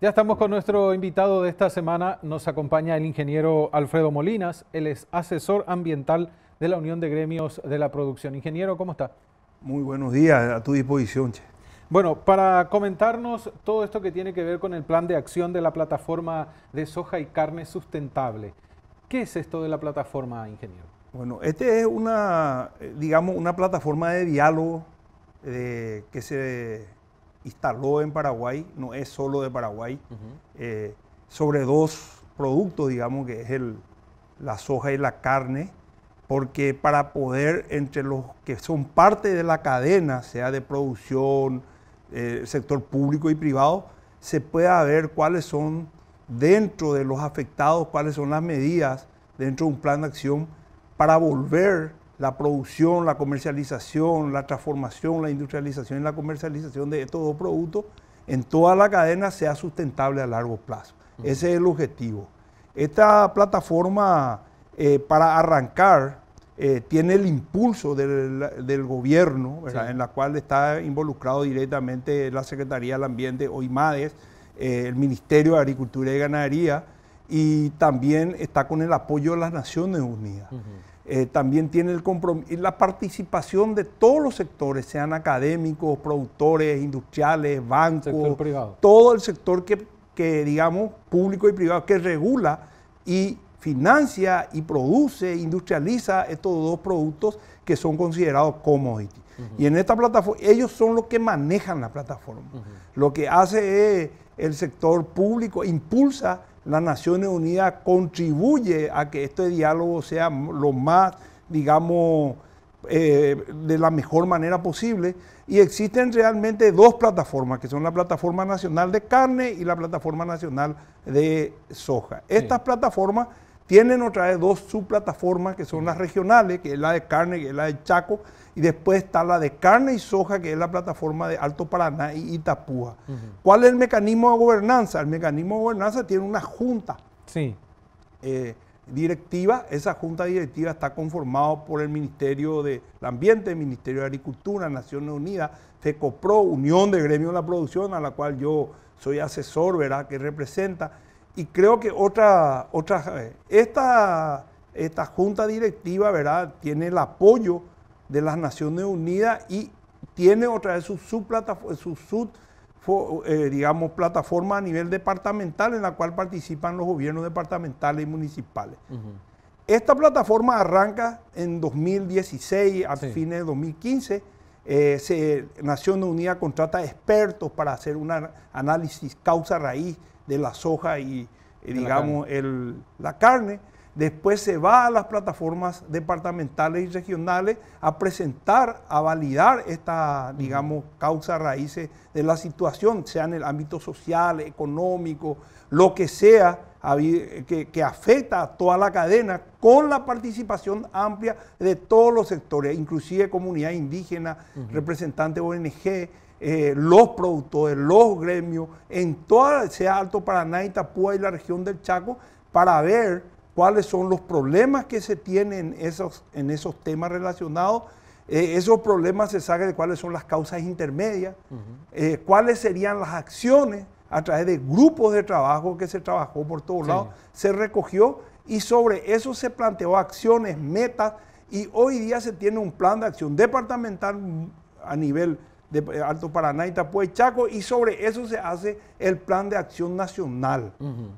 Ya estamos con nuestro invitado de esta semana. Nos acompaña el ingeniero Alfredo Molinas. Él es asesor ambiental de la Unión de Gremios de la Producción. Ingeniero, ¿cómo está? Muy buenos días, a tu disposición. Bueno, para comentarnos todo esto que tiene que ver con el plan de acción de la plataforma de soja y carne sustentable. ¿Qué es esto de la plataforma, ingeniero? Bueno, este es una, eh, digamos, una plataforma de diálogo eh, que se instaló en Paraguay, no es solo de Paraguay, eh, sobre dos productos, digamos, que es el, la soja y la carne, porque para poder, entre los que son parte de la cadena, sea de producción, eh, sector público y privado, se pueda ver cuáles son dentro de los afectados, cuáles son las medidas dentro de un plan de acción para volver la producción, la comercialización, la transformación, la industrialización y la comercialización de estos dos productos en toda la cadena sea sustentable a largo plazo. Ese es el objetivo. Esta plataforma eh, para arrancar eh, tiene el impulso del, gobierno, en la cual está involucrado directamente la Secretaría del Ambiente o eh, el Ministerio de Agricultura y Ganadería, y también está con el apoyo de las Naciones Unidas. Eh, también tiene el compromiso, la participación de todos los sectores, sean académicos, productores, industriales, bancos, todo el sector que, digamos, público y privado, que regula y financia y produce, industrializa estos dos productos que son considerados como Y en esta plataforma, ellos son los que manejan la plataforma. Lo que hace es el sector público, impulsa las Naciones Unidas contribuye a que este diálogo sea lo más, digamos, eh, de la mejor manera posible. Y existen realmente dos plataformas, que son la Plataforma Nacional de Carne y la Plataforma Nacional de Soja. Estas plataformas tienen otra vez dos subplataformas que son las regionales, que es la de carne, y la de Chaco, y después está la de carne y soja, que es la plataforma de Alto Paraná y Itapúa. ¿Cuál es el mecanismo de gobernanza? El mecanismo de gobernanza tiene una junta eh, directiva. Esa junta directiva está conformada por el Ministerio del Ambiente, el Ministerio de Agricultura, Naciones Unidas, FECOPRO, Unión de Gremios de la Producción, a la cual yo soy asesor, ¿verdad?, que representa y creo que otra, otra eh, esta, esta junta directiva, ¿verdad? Tiene el apoyo de las Naciones Unidas y tiene otra vez su, su, eh, digamos, plataforma a nivel departamental en la cual participan los gobiernos departamentales y municipales. Esta plataforma arranca en 2016, a fines de 2015. Eh, Naciones Unidas contrata expertos para hacer un análisis causa-raíz de la soja y, eh, digamos, la carne. la carne. Después se va a las plataformas departamentales y regionales a presentar, a validar esta, digamos, causa raíces de la situación, sea en el ámbito social, económico, lo que sea, eh, que, afecta a toda la cadena con la participación amplia de todos los sectores, inclusive comunidad indígena, representante de ONG, eh, los productores, los gremios, en toda ese Alto Paraná, Itapúa y la región del Chaco, para ver cuáles son los problemas que se tienen en esos, en esos temas relacionados. Eh, esos problemas se saben de cuáles son las causas intermedias, eh, cuáles serían las acciones a través de grupos de trabajo que se trabajó por todos lados, se recogió y sobre eso se planteó acciones, metas y hoy día se tiene un plan de acción departamental mm, a nivel de eh, Alto Paraná y Chaco, y sobre eso se hace el plan de acción nacional.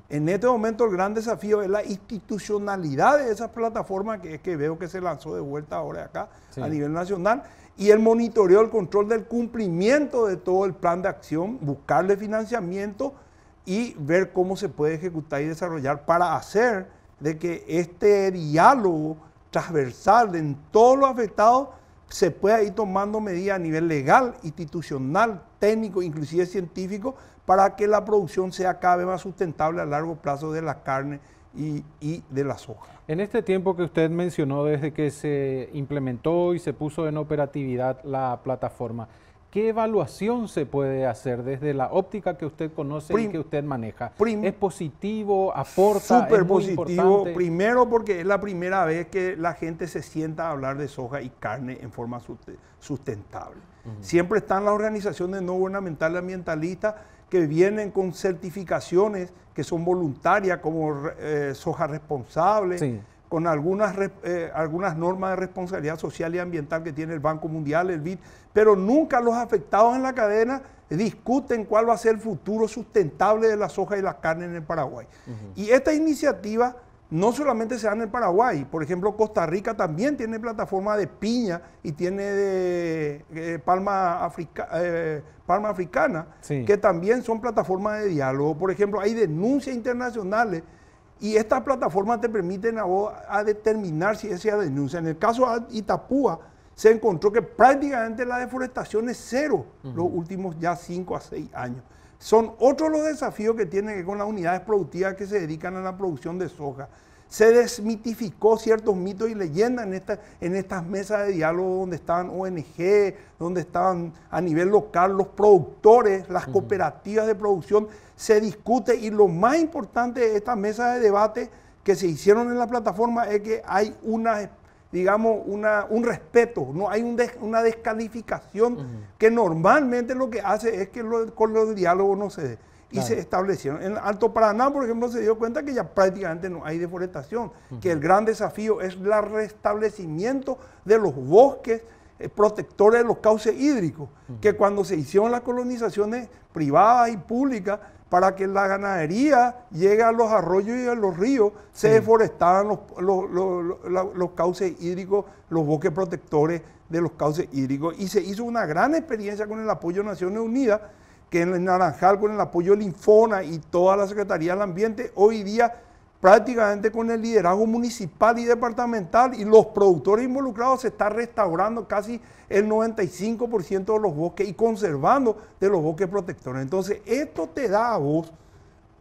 En este momento el gran desafío es la institucionalidad de esa plataforma que es que veo que se lanzó de vuelta ahora acá a nivel nacional, y el monitoreo, el control del cumplimiento de todo el plan de acción, buscarle financiamiento y ver cómo se puede ejecutar y desarrollar para hacer de que este diálogo transversal en todos los afectados se pueda ir tomando medidas a nivel legal, institucional, técnico, inclusive científico, para que la producción sea cada vez más sustentable a largo plazo de la carne y, y, de la soja. En este tiempo que usted mencionó desde que se implementó y se puso en operatividad la plataforma, ¿Qué evaluación se puede hacer desde la óptica que usted conoce y que usted maneja? ¿Es positivo? ¿Aporta? Súper positivo. Primero porque es la primera vez que la gente se sienta a hablar de soja y carne en forma sustentable. Siempre están las organizaciones no gubernamentales ambientalistas que vienen con certificaciones que son voluntarias como eh, soja responsable. Sí con algunas, eh, algunas normas de responsabilidad social y ambiental que tiene el Banco Mundial, el BID, pero nunca los afectados en la cadena discuten cuál va a ser el futuro sustentable de las soja y la carne en el Paraguay. Y esta iniciativa no solamente se da en el Paraguay, por ejemplo, Costa Rica también tiene plataforma de piña y tiene de, eh, eh, palma, africana, que también son plataformas de diálogo. Por ejemplo, hay denuncias internacionales y estas plataformas te permiten a vos determinar si es esa denuncia. En el caso de Itapúa, se encontró que prácticamente la deforestación es cero los últimos ya 5 a 6 años. Son otros los desafíos que tienen que con las unidades productivas que se dedican a la producción de soja se desmitificó ciertos mitos y leyendas en, esta, en estas mesas de diálogo donde estaban ONG, donde estaban a nivel local los productores, las cooperativas de producción, se discute y lo más importante de estas mesas de debate que se hicieron en la plataforma es que hay una digamos, una, un respeto, no hay una descalificación que normalmente lo que hace es que con los diálogos no se dé y se establecieron. En Alto Paraná, por ejemplo, se dio cuenta que ya prácticamente no hay deforestación, que el gran desafío es el restablecimiento de los bosques eh, protectores de los cauces hídricos, que cuando se hicieron las colonizaciones privadas y públicas, para que la ganadería llegue a los arroyos y a los ríos, se deforestaron los, los, cauces hídricos, los bosques protectores de los cauces hídricos. Y se hizo una gran experiencia con el apoyo de Naciones Unidas que en el Naranjal con el apoyo de Infona y toda la Secretaría del Ambiente, hoy día prácticamente con el liderazgo municipal y departamental y los productores involucrados se está restaurando casi el 95% de los bosques y conservando de los bosques protectores. Entonces, esto te da a vos,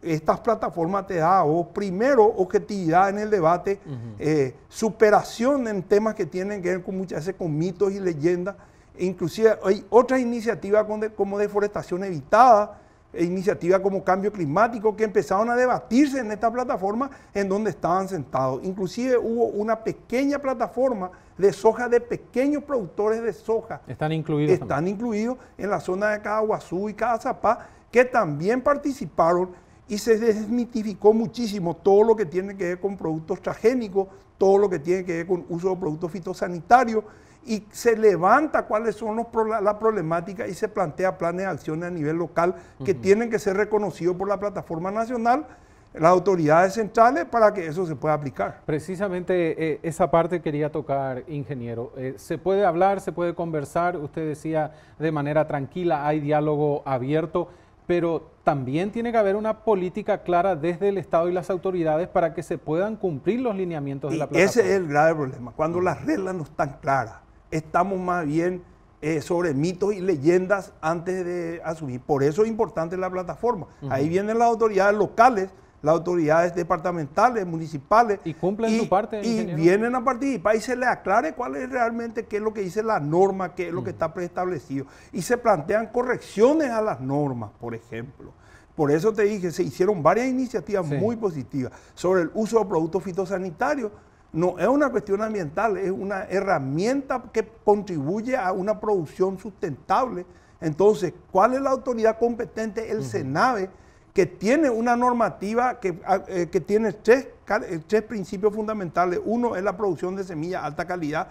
estas plataformas te dan a vos, primero, objetividad en el debate, eh, superación en temas que tienen que ver con muchas veces con mitos y leyendas, Inclusive hay otras iniciativas como deforestación evitada, e iniciativas como cambio climático que empezaron a debatirse en esta plataforma en donde estaban sentados. Inclusive hubo una pequeña plataforma de soja de pequeños productores de soja. Están incluidos. Están incluidos en la zona de Caguazú y zapá que también participaron y se desmitificó muchísimo todo lo que tiene que ver con productos transgénicos, todo lo que tiene que ver con uso de productos fitosanitarios y se levanta cuáles son las problemáticas y se plantea planes de acciones a nivel local que tienen que ser reconocidos por la plataforma nacional las autoridades centrales para que eso se pueda aplicar. Precisamente eh, esa parte quería tocar, ingeniero. Eh, se puede hablar, se puede conversar, usted decía de manera tranquila, hay diálogo abierto pero también tiene que haber una política clara desde el Estado y las autoridades para que se puedan cumplir los lineamientos de la plataforma. Ese es el grave problema, cuando las reglas no están claras. Estamos más bien eh, sobre mitos y leyendas antes de asumir. Por eso es importante la plataforma. Ahí vienen las autoridades locales las autoridades departamentales, municipales. Y cumplen su parte. Y vienen a participar y se les aclare cuál es realmente, qué es lo que dice la norma, qué es lo que está preestablecido. Y se plantean correcciones a las normas, por ejemplo. Por eso te dije, se hicieron varias iniciativas muy positivas sobre el uso de productos fitosanitarios. No es una cuestión ambiental, es una herramienta que contribuye a una producción sustentable. Entonces, ¿cuál es la autoridad competente? El uh que tiene una normativa que, ah, eh, tiene tres, eh, tres, principios fundamentales. Uno es la producción de semillas alta calidad,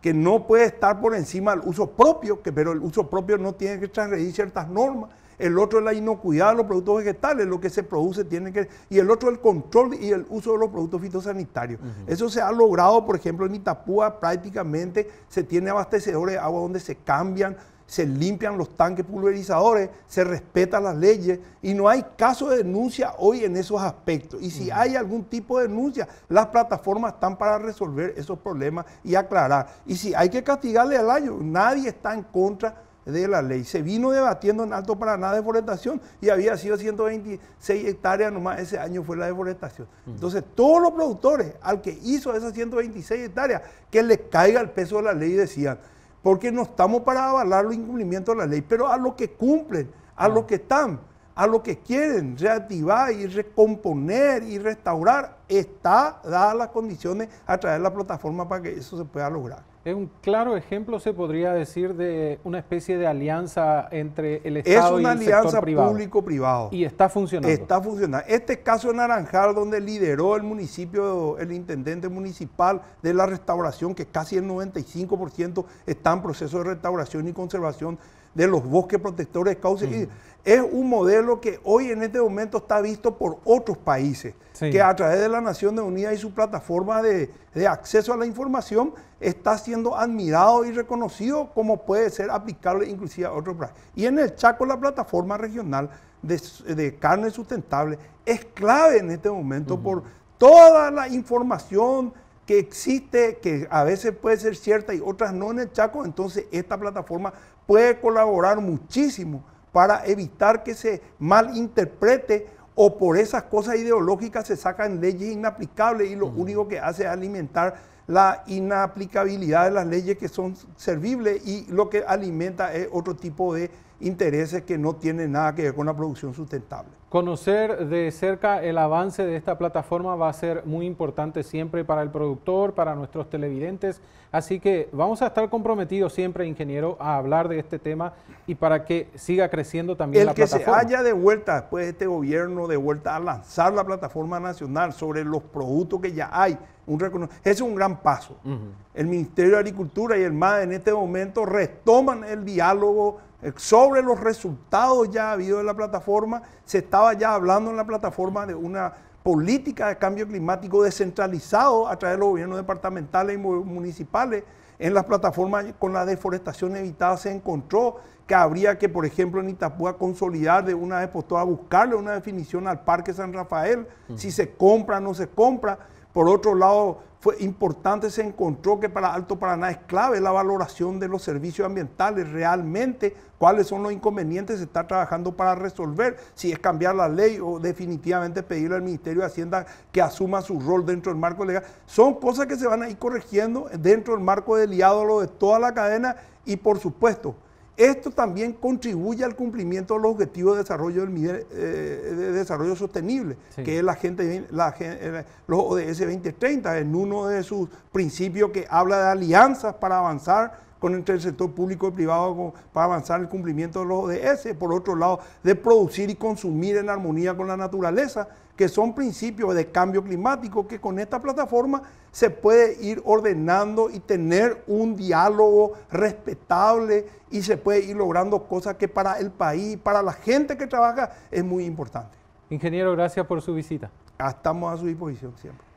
que no puede estar por encima del uso propio, que, pero el uso propio no tiene que transgredir ciertas normas. El otro es la inocuidad de los productos vegetales, lo que se produce tiene que... Y el otro es el control y el uso de los productos fitosanitarios. Eso se ha logrado, por ejemplo, en Itapúa prácticamente se tiene abastecedores de agua donde se cambian, se limpian los tanques pulverizadores, se respetan las leyes y no hay caso de denuncia hoy en esos aspectos. Y si hay algún tipo de denuncia, las plataformas están para resolver esos problemas y aclarar. Y si hay que castigarle al año, nadie está en contra de la ley. Se vino debatiendo en Alto para nada deforestación y había sido 126 hectáreas nomás ese año fue la deforestación. Entonces, todos los productores al que hizo esas 126 hectáreas, que les caiga el peso de la ley, decían, porque no estamos para avalar los incumplimientos de la ley, pero a los que cumplen, a los mm. que están, a los que quieren reactivar y recomponer y restaurar, está dadas las condiciones a través de la plataforma para que eso se pueda lograr. Es un claro ejemplo, se podría decir, de una especie de alianza entre el Estado y el sector Es una alianza público-privado. Y está funcionando. Está funcionando. Este caso en Naranjal, donde lideró el municipio, el intendente municipal de la restauración, que casi el 95% está en proceso de restauración y conservación de los bosques protectores mm. Es un modelo que hoy en este momento está visto por otros países, que a través de la Nación Unida y su plataforma de, acceso a la información está siendo admirado y reconocido como puede ser aplicable inclusive a otros países. Y en el Chaco la plataforma regional de, carne sustentable es clave en este momento por toda la información que existe, que a veces puede ser cierta y otras no en el Chaco, pues entonces esta plataforma puede colaborar muchísimo para evitar que se malinterprete o por esas cosas ideológicas se sacan leyes inaplicables y lo único que hace es alimentar la inaplicabilidad de las leyes que son servibles y lo que alimenta es otro tipo de intereses que no tienen nada que ver con la producción sustentable. Conocer de cerca el avance de esta plataforma va a ser muy importante siempre para el productor, para nuestros televidentes. Así que vamos a estar comprometidos siempre, ingeniero, a hablar de este tema y para que siga creciendo también la plataforma. El que se haya de vuelta después de este gobierno, de vuelta a lanzar la plataforma nacional sobre los productos que ya hay, un es un gran paso. El Ministerio de Agricultura y el MAD en este momento retoman el diálogo eh, sobre los resultados ya habido de la plataforma, se estaba ya hablando en la plataforma de una política de cambio climático descentralizado a través de los gobiernos departamentales y municipales. En las plataformas con la deforestación evitada se encontró que habría que, por ejemplo, en Itapúa consolidar de una vez por todas, buscarle una definición al Parque San Rafael, mm. si se compra, o no se compra por otro lado, fue importante, se encontró que para Alto Paraná es clave la valoración de los servicios ambientales, realmente cuáles son los inconvenientes, se está trabajando para resolver, si es cambiar la ley o definitivamente pedirle al Ministerio de Hacienda que asuma su rol dentro del marco legal. Son cosas que se van a ir corrigiendo dentro del marco del diálogo de toda la cadena y por supuesto, esto también contribuye al cumplimiento de los objetivos de desarrollo, del, eh, de desarrollo sostenible, que es la gente, la, eh, los ODS 2030, en uno de sus principios que habla de alianzas para avanzar con entre el sector público y privado para avanzar el cumplimiento de los ODS, por otro lado, de producir y consumir en armonía con la naturaleza, que son principios de cambio climático que con esta plataforma se puede ir ordenando y tener un diálogo respetable y se puede ir logrando cosas que para el país, para la gente que trabaja, es muy importante. Ingeniero, gracias por su visita. Ah, estamos a su disposición siempre.